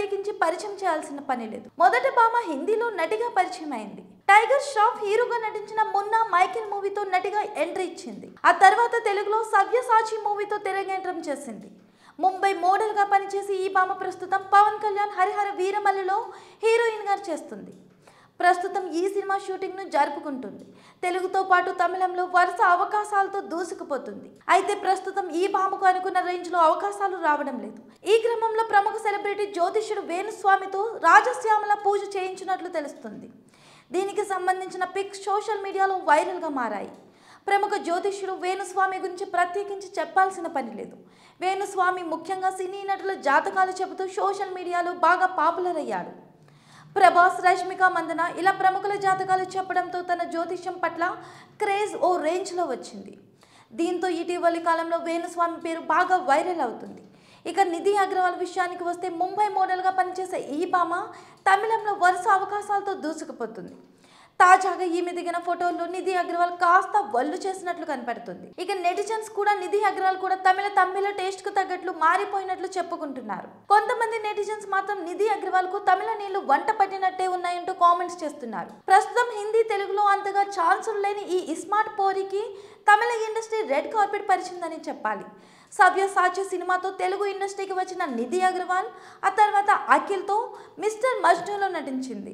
ప్రత్యేకించి పరిచయం చేయాల్సిన పని లేదు మొదట భామ హిందీలో నటిగా పరిచయం అయింది టైగర్ ష్రాఫ్ హీరోగా నటించిన మున్నా మైకిల్ మూవీతో నటిగా ఎంట్రీ ఇచ్చింది ఆ తర్వాత తెలుగులో సవ్యసాచి మూవీతో తెరగేంట్రం చేసింది ముంబై మోడల్గా పనిచేసి ఈ భామ ప్రస్తుతం పవన్ కళ్యాణ్ హరిహర వీరమల్లిలో హీరోయిన్గా చేస్తుంది ప్రస్తుతం ఈ సినిమా షూటింగ్ను జరుపుకుంటుంది తెలుగుతో పాటు తమిళంలో వరుస అవకాశాలతో దూసుకుపోతుంది అయితే ప్రస్తుతం ఈ భామకు అనుకున్న రేంజ్లో అవకాశాలు రావడం లేదు ఈ క్రమంలో ప్రముఖ సెలబ్రిటీ జ్యోతిష్యుడు వేణుస్వామితో రాజశ్యామల పూజ చేయించినట్లు తెలుస్తుంది దీనికి సంబంధించిన పిక్స్ సోషల్ మీడియాలో వైరల్గా మారాయి ప్రముఖ జ్యోతిష్యుడు వేణుస్వామి గురించి ప్రత్యేకించి చెప్పాల్సిన పని లేదు వేణుస్వామి ముఖ్యంగా సినీ నటుల జాతకాలు చెబుతూ సోషల్ మీడియాలో బాగా పాపులర్ అయ్యారు ప్రభాస్ రష్మిక మందన ఇలా ప్రముఖుల జాతకాలు చెప్పడంతో తన జ్యోతిష్యం పట్ల క్రేజ్ ఓ రేంజ్లో వచ్చింది దీంతో ఇటీవలి కాలంలో వేణుస్వామి పేరు బాగా వైరల్ అవుతుంది ఇక నిధి అగ్రవాల్ విషయానికి వస్తే ముంబై మోడల్గా పనిచేసే ఈ భామ తమిళంలో వరుస అవకాశాలతో దూసుకుపోతుంది తాజాగా ఈమె దిగిన ఫోటోల్లో నిధి అగర్వాల్ కాస్త వల్లు చేసినట్లు కనపడుతుంది ఇక నెటిజన్స్ కూడా నిధి అగర్వాల్ కూడా తమిళ తమిళ టేస్ట్ కు తగ్గట్లు మారిపోయినట్లు చెప్పుకుంటున్నారు కొంతమంది నెటిజన్స్ మాత్రం నిధి అగర్వాల్ కు తమిళ నీళ్లు వంట పట్టినట్టే ఉన్నాయంటూ కామెంట్స్ చేస్తున్నారు ప్రస్తుతం హిందీ తెలుగులో అంతగా ఛాన్సులు లేని ఈ ఇస్మార్ట్ పోరికి తమిళ ఇండస్ట్రీ రెడ్ కార్పెట్ పరిచిందని చెప్పాలి సవ్య సాచి సినిమాతో తెలుగు ఇండస్ట్రీకి వచ్చిన నిధి అగర్వాల్ ఆ తర్వాత అఖిల్తో మిస్టర్ మజ్నూలో నటించింది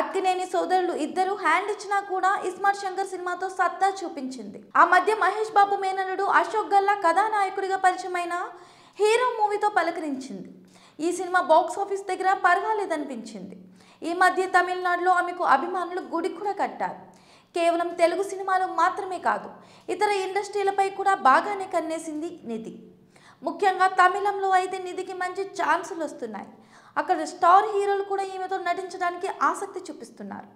అక్కినేని సోదరులు ఇద్దరు హ్యాండ్ ఇచ్చినా కూడా ఇస్మార్ట్ శంకర్ సినిమాతో సత్తా చూపించింది ఆ మధ్య మహేష్ బాబు మేననుడు అశోక్ గల్లా కథానాయకుడిగా పరిచయమైన హీరో మూవీతో పలకరించింది ఈ సినిమా బాక్స్ ఆఫీస్ దగ్గర పర్వాలేదనిపించింది ఈ మధ్య తమిళనాడులో ఆమెకు అభిమానులు గుడి కూడా కట్టారు కేవలం తెలుగు సినిమాలు మాత్రమే కాదు ఇతర ఇండస్ట్రీలపై కూడా బాగానే కన్నేసింది నిధి ముఖ్యంగా తమిళంలో అయితే నిధికి మంచి ఛాన్సులు వస్తున్నాయి అక్కడ స్టార్ హీరోలు కూడా ఈమెతో నటించడానికి ఆసక్తి చూపిస్తున్నారు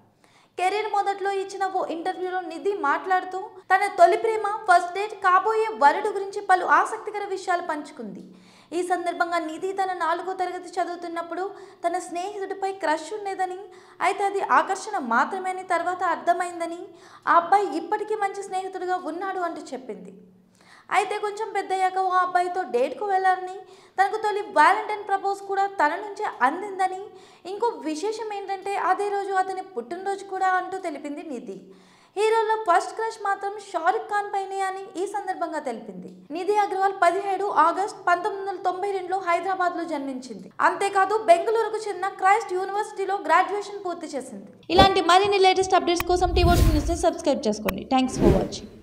కెరీర్ మొదట్లో ఇచ్చిన ఓ ఇంటర్వ్యూలో నిధి మాట్లాడుతూ తన తొలి ప్రేమ ఫస్ట్ డేట్ కాబోయే వరుడు గురించి పలు ఆసక్తికర విషయాలు పంచుకుంది ఈ సందర్భంగా నిధి తన నాలుగో తరగతి చదువుతున్నప్పుడు తన స్నేహితుడిపై క్రష్ ఉండేదని అయితే అది ఆకర్షణ మాత్రమే తర్వాత అర్థమైందని ఆ అబ్బాయి ఇప్పటికీ మంచి స్నేహితుడిగా ఉన్నాడు అంటూ చెప్పింది అయితే కొంచెం పెద్దయ్యాక ఓ అబ్బాయితో డేట్కు వెళ్ళాలని తనకు తొలి వ్యాలంటైన్ ప్రపోజ్ కూడా తన నుంచే అందిందని ఇంకో విశేషం ఏంటంటే అదే రోజు అతని పుట్టినరోజు కూడా అంటూ తెలిపింది నిధి హీరోలో ఫస్ట్ క్రష్ మాత్రం షారుఖ్ ఖాన్ పైనే అని ఈ సందర్భంగా తెలిపింది నిధి అగ్రవాల్ పదిహేడు ఆగస్ట్ పంతొమ్మిది వందల తొంభై రెండులో హైదరాబాద్ లో జన్మించింది అంతేకాదు బెంగళూరుకు చెందిన క్రైస్ట్ యూనివర్సిటీలో గ్రాడ్యుయేషన్ పూర్తి చేసింది ఇలాంటి మరిన్ని లేటెస్ట్ అప్డేట్స్ కోసం టీవీ న్యూస్ సబ్స్క్రైబ్ చేసుకోండి థ్యాంక్స్ ఫర్ వాచింగ్